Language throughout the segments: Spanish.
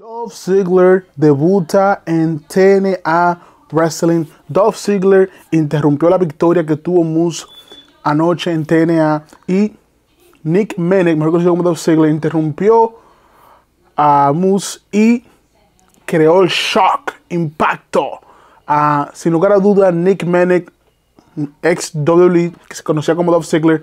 Dolph Ziggler debuta en TNA Wrestling. Dolph Ziggler interrumpió la victoria que tuvo Moose anoche en TNA y Nick Menek, mejor conocido como Dolph Ziggler, interrumpió a Moose y creó el shock, impacto. Ah, sin lugar a duda, Nick Menek, ex WWE, que se conocía como Dolph Ziggler,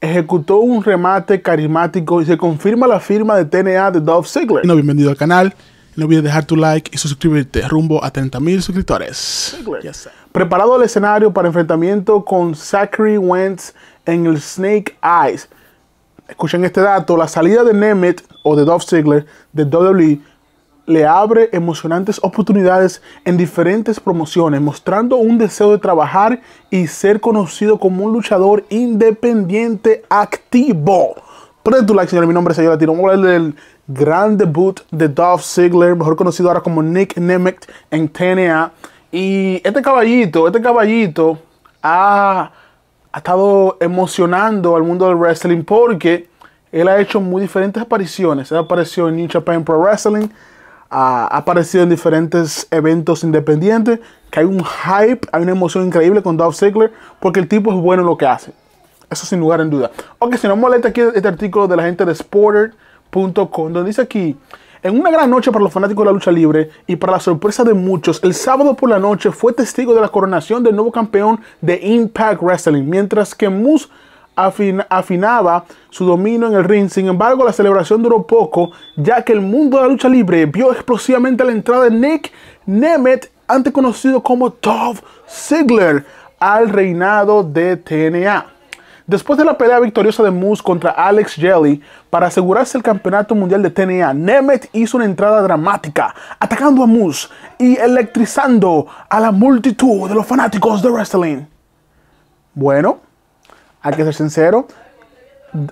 ejecutó un remate carismático y se confirma la firma de TNA de Dolph Ziggler. No, bienvenido al canal. No olvides dejar tu like y suscribirte rumbo a 30.000 suscriptores. Preparado el escenario para enfrentamiento con Zachary Wentz en el Snake Eyes. Escuchen este dato, la salida de Nemeth o de Dolph Ziggler de WWE le abre emocionantes oportunidades en diferentes promociones, mostrando un deseo de trabajar y ser conocido como un luchador independiente activo. Prende tu like, señor Mi nombre es Ayo Latino. Vamos a hablar del gran debut de Dolph Ziggler, mejor conocido ahora como Nick Nemec en TNA. Y este caballito, este caballito ha, estado emocionando al mundo del wrestling porque él ha hecho muy diferentes apariciones. Él apareció en New Japan Pro Wrestling, ha aparecido en diferentes eventos independientes, que hay un hype, hay una emoción increíble con Dolph Ziggler, porque el tipo es bueno en lo que hace. Eso sin lugar en duda. Ok, si no molesta aquí este artículo de la gente de Sporter.com, donde dice aquí, en una gran noche para los fanáticos de la lucha libre y para la sorpresa de muchos, el sábado por la noche fue testigo de la coronación del nuevo campeón de Impact Wrestling, mientras que Moose afinaba su dominio en el ring. Sin embargo, la celebración duró poco, ya que el mundo de la lucha libre vio explosivamente la entrada de Nick Nemeth, antes conocido como Tov Ziggler, al reinado de TNA. Después de la pelea victoriosa de Moose contra Alex Jelly para asegurarse el campeonato mundial de TNA, Nemeth hizo una entrada dramática, atacando a Moose y electrizando a la multitud de los fanáticos de wrestling. Bueno, hay que ser sincero.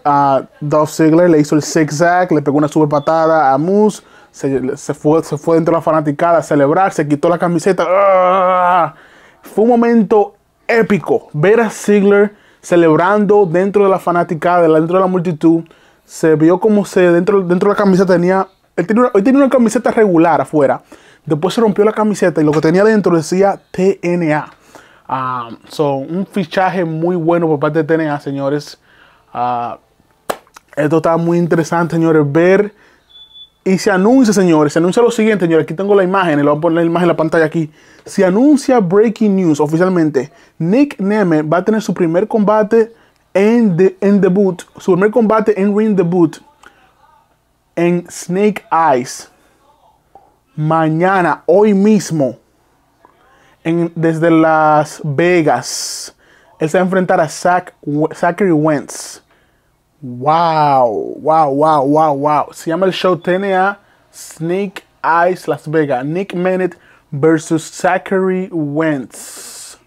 A Dolph Ziggler le hizo el zigzag, le pegó una super patada a Moose, se, fue, se fue dentro de la fanaticada a celebrar, se quitó la camiseta. ¡Ah! Fue un momento épico ver a Ziggler celebrando dentro de la fanaticada, dentro de la multitud. Se vio como se dentro, dentro de la camiseta tenía. Él él tenía una camiseta regular afuera. Después se rompió la camiseta y lo que tenía dentro decía TNA. Ah, son un fichaje muy bueno por parte de TNA, señores. Ah, esto está muy interesante, señores, ver. Y se anuncia, señores, se anuncia lo siguiente, señores. Aquí tengo la imagen, voy a poner la imagen en la pantalla aquí. Se anuncia Breaking News oficialmente. Nick Neme va a tener su primer combate en, de, en su primer combate en ring debut en Snake Eyes. Mañana, hoy mismo, desde Las Vegas. Él se va a enfrentar a Zachary Wentz. Wow, wow, wow, wow, wow. Se llama el show TNA Snake Eyes Las Vegas. Nick Mennett versus Zachary Wentz.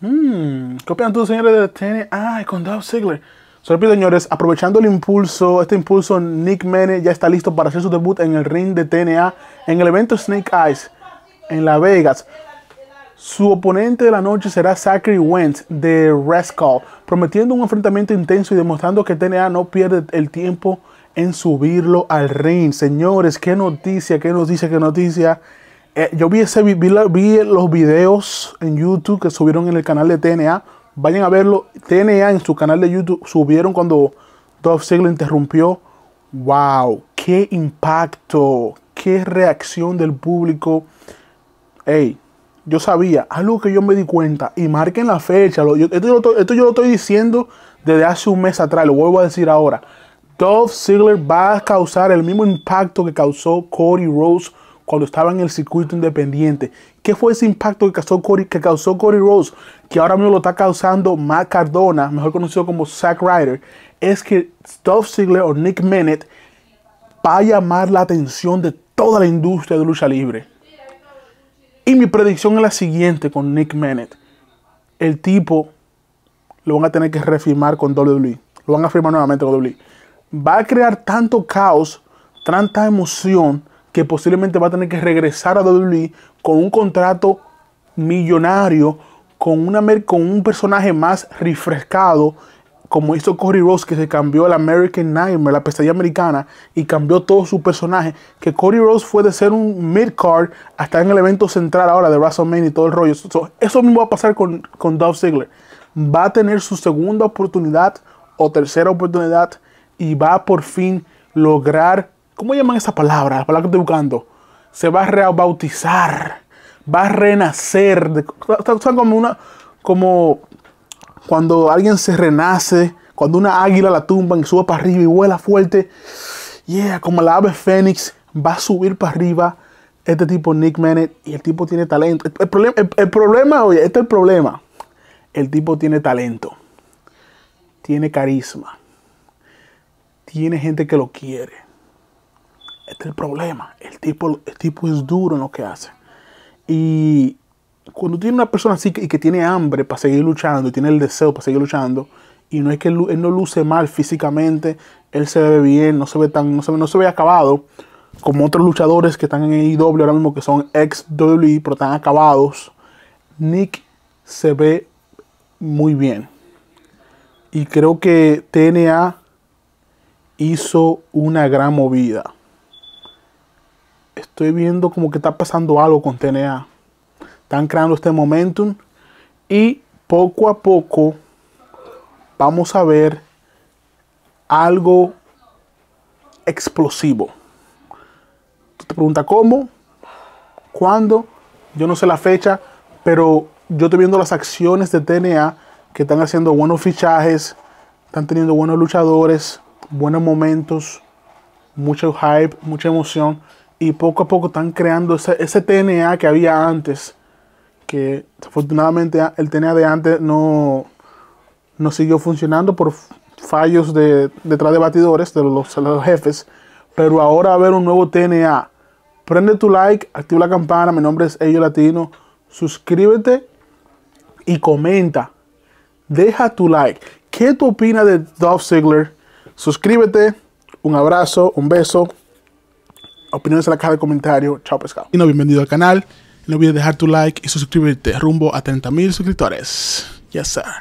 Hmm. ¿Qué señores de TNA? Ah, con Doug Ziggler. Sorpresa, señores, aprovechando el impulso, este impulso, Nick Mennett ya está listo para hacer su debut en el ring de TNA en el evento Snake Eyes en Las Vegas. Su oponente de la noche será Zachary Wentz de Rascal, prometiendo un enfrentamiento intenso y demostrando que TNA no pierde el tiempo en subirlo al ring. Señores, qué noticia, qué noticia, qué noticia. Eh, yo vi, ese, vi, los videos en YouTube que subieron en el canal de TNA. Vayan a verlo. TNA en su canal de YouTube subieron cuando Dove Ziggler interrumpió. ¡Wow! ¡Qué impacto! ¡Qué reacción del público! hey, yo sabía, algo que yo me di cuenta, y marquen la fecha, esto, yo lo, estoy diciendo desde hace un mes atrás, lo vuelvo a decir ahora. Dolph Ziggler va a causar el mismo impacto que causó Cody Rose cuando estaba en el circuito independiente. ¿Qué fue ese impacto que causó Cody, que causó Cody Rose? Que ahora mismo lo está causando Matt Cardona, mejor conocido como Zack Ryder. Es que Dolph Ziggler o Nick Bennett va a llamar la atención de toda la industria de lucha libre. Y mi predicción es la siguiente con Nick Mennett. El tipo lo van a tener que refirmar con WWE. Lo van a firmar nuevamente con WWE. Va a crear tanto caos, tanta emoción, que posiblemente va a tener que regresar a WWE con un contrato millonario, con, una, con un personaje más refrescado como hizo Cody Rose, que se cambió el American Nightmare, la pesadilla americana, y cambió todo su personaje. Que Cory Rose fue de ser un mid-card hasta en el evento central ahora de WrestleMania y todo el rollo. eso mismo va a pasar con, con Dolph Ziggler. Va a tener su segunda oportunidad o tercera oportunidad y va por fin lograr, ¿cómo llaman esa palabra? La palabra que estoy buscando. Se va a rebautizar, va a renacer. Está como una, como cuando alguien se renace, cuando una águila la tumba y sube para arriba y vuela fuerte, yeah, como la ave fénix, va a subir para arriba este tipo Nick Manet y el tipo tiene talento. El, problema, oye, este es el problema. El tipo tiene talento, tiene carisma, tiene gente que lo quiere. Este es el problema. El tipo, el tipo es duro en lo que hace. Y cuando tiene una persona así y que tiene hambre para seguir luchando, y tiene el deseo para seguir luchando, y no es que él, no luce mal físicamente, él se ve bien, no se ve tan, no se acabado, como otros luchadores que están en IW e ahora mismo, que son ex WWE, pero están acabados. Nick se ve muy bien. Y creo que TNA hizo una gran movida. Estoy viendo como que está pasando algo con TNA están creando este momentum y poco a poco vamos a ver algo explosivo. Tú te preguntas cómo, cuándo, yo no sé la fecha, pero yo estoy viendo las acciones de TNA que están haciendo buenos fichajes, están teniendo buenos luchadores, buenos momentos, mucho hype, mucha emoción y poco a poco están creando ese, ese TNA que había antes que afortunadamente el TNA de antes no, no siguió funcionando por fallos detrás de batidores de los, jefes. Pero ahora va a haber un nuevo TNA. Prende tu like, activa la campana. Mi nombre es Ello Latino. Suscríbete y comenta. Deja tu like. ¿Qué tú opinas de Dolph Ziggler? Suscríbete. Un abrazo, un beso. Opiniones en la caja de comentarios. Chao pescado. Y no, bienvenido al canal. No olvides dejar tu like y suscribirte rumbo a 30.000 suscriptores. Yes, sir.